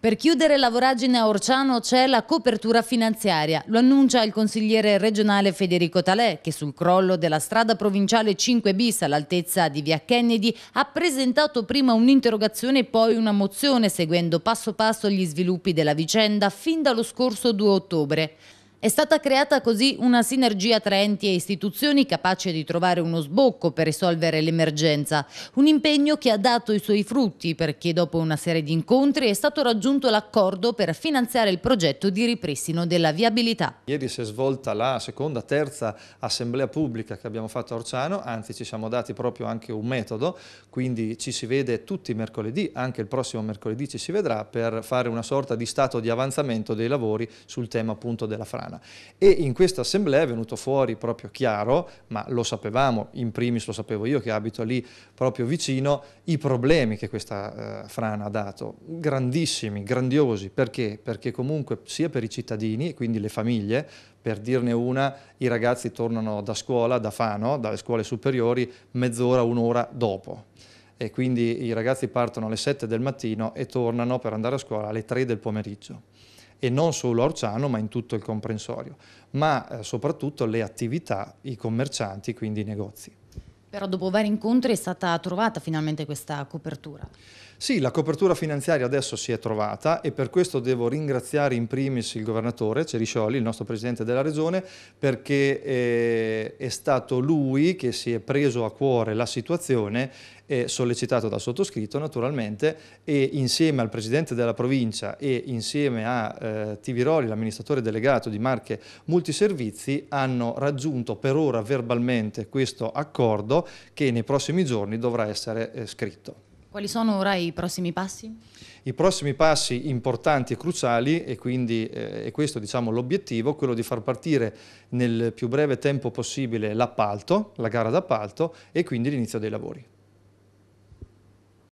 Per chiudere la voragine a Orciano c'è la copertura finanziaria, lo annuncia il consigliere regionale Federico Talè che sul crollo della strada provinciale 5 bis all'altezza di via Kennedy ha presentato prima un'interrogazione e poi una mozione seguendo passo passo gli sviluppi della vicenda fin dallo scorso 2 ottobre. È stata creata così una sinergia tra enti e istituzioni capace di trovare uno sbocco per risolvere l'emergenza, un impegno che ha dato i suoi frutti perché dopo una serie di incontri è stato raggiunto l'accordo per finanziare il progetto di ripristino della viabilità. Ieri si è svolta la seconda, terza assemblea pubblica che abbiamo fatto a Orciano, anzi ci siamo dati proprio anche un metodo, quindi ci si vede tutti i mercoledì, anche il prossimo mercoledì ci si vedrà per fare una sorta di stato di avanzamento dei lavori sul tema appunto della Francia italiana. E in questa assemblea è venuto fuori proprio chiaro, ma lo sapevamo, in primis lo sapevo io che abito lì proprio vicino, i problemi che questa eh, frana ha dato, grandissimi, grandiosi, perché? Perché comunque sia per i cittadini, e quindi le famiglie, per dirne una, i ragazzi tornano da scuola, da Fano, dalle scuole superiori, mezz'ora, un'ora dopo e quindi i ragazzi partono alle 7 del mattino e tornano per andare a scuola alle 3 del pomeriggio e non solo a Orciano ma in tutto il comprensorio, ma eh, soprattutto le attività, i commercianti, quindi i negozi. Però dopo vari incontri è stata trovata finalmente questa copertura. Sì, la copertura finanziaria adesso si è trovata e per questo devo ringraziare in primis il governatore Ceriscioli, il nostro presidente della regione, perché eh, è stato lui che si è preso a cuore la situazione sollecitato dal sottoscritto naturalmente e insieme al presidente della provincia e insieme a eh, Tiviroli, l'amministratore delegato di Marche Multiservizi, hanno raggiunto per ora verbalmente questo accordo che nei prossimi giorni dovrà essere eh, scritto. Quali sono ora i prossimi passi? I prossimi passi importanti e cruciali, e quindi eh, è questo diciamo, l'obiettivo, quello di far partire nel più breve tempo possibile l'appalto, la gara d'appalto e quindi l'inizio dei lavori.